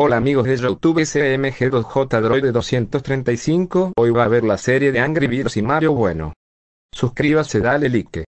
Hola amigos de YouTube smg 2 jdroid 235, hoy va a ver la serie de Angry Birds y Mario Bueno. Suscríbase, dale like.